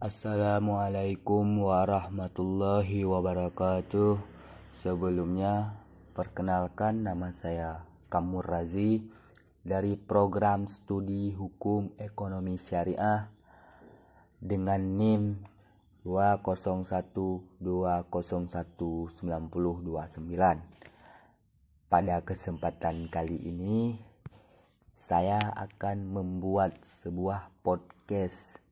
Assalamualaikum warahmatullahi wabarakatuh. Sebelumnya, perkenalkan nama saya Kamur Razi dari program studi Hukum Ekonomi Syariah dengan NIM 201201929. Pada kesempatan kali ini, saya akan membuat sebuah podcast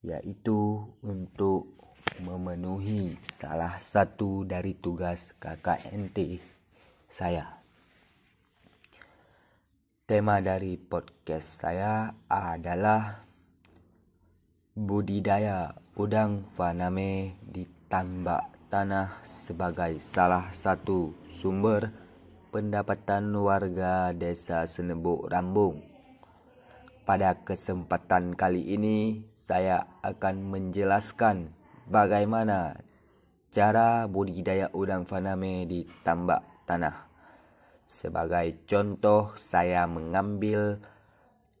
yaitu untuk memenuhi salah satu dari tugas KKNT saya. Tema dari podcast saya adalah budidaya udang faname di tambak tanah sebagai salah satu sumber pendapatan warga desa Senebuk Rambung. Pada kesempatan kali ini, saya akan menjelaskan bagaimana cara budidaya udang faname di tambak tanah. Sebagai contoh, saya mengambil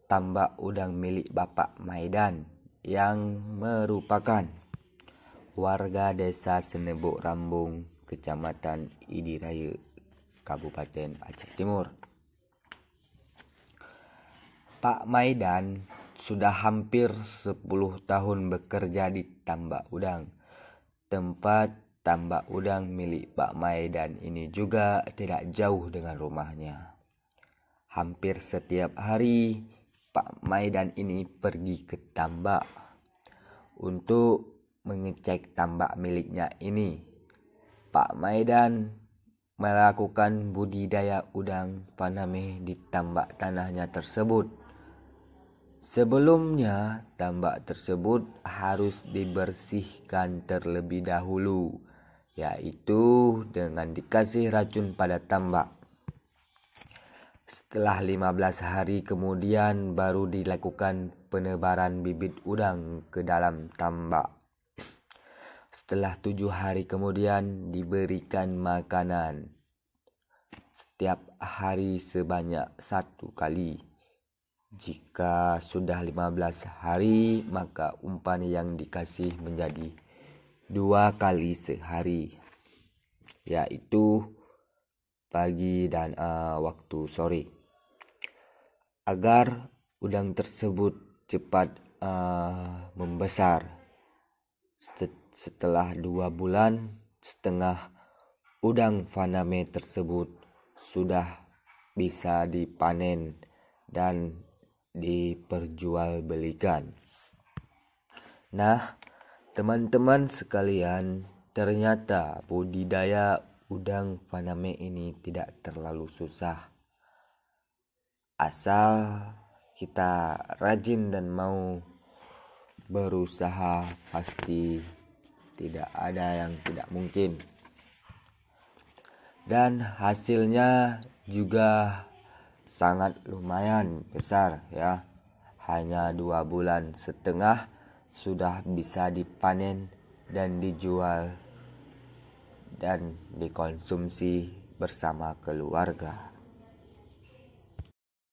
tambak udang milik Bapak Maidan yang merupakan warga desa Senebuk Rambung, Kecamatan Idiraya, Kabupaten Aceh Timur. Pak Maidan sudah hampir 10 tahun bekerja di Tambak Udang. Tempat Tambak Udang milik Pak Maidan ini juga tidak jauh dengan rumahnya. Hampir setiap hari Pak Maidan ini pergi ke tambak untuk mengecek tambak miliknya ini. Pak Maidan melakukan budidaya udang paname di tambak tanahnya tersebut Sebelumnya, tambak tersebut harus dibersihkan terlebih dahulu, yaitu dengan dikasih racun pada tambak. Setelah 15 hari kemudian baru dilakukan penebaran bibit udang ke dalam tambak. Setelah tujuh hari kemudian diberikan makanan. Setiap hari sebanyak satu kali. Jika sudah 15 hari, maka umpan yang dikasih menjadi dua kali sehari, yaitu pagi dan uh, waktu sore. Agar udang tersebut cepat uh, membesar. Setelah dua bulan setengah, udang faname tersebut sudah bisa dipanen dan diperjualbelikan. Nah, teman-teman sekalian, ternyata budidaya udang faname ini tidak terlalu susah. Asal kita rajin dan mau berusaha pasti tidak ada yang tidak mungkin. Dan hasilnya juga sangat lumayan besar ya. Hanya dua bulan setengah sudah bisa dipanen dan dijual dan dikonsumsi bersama keluarga.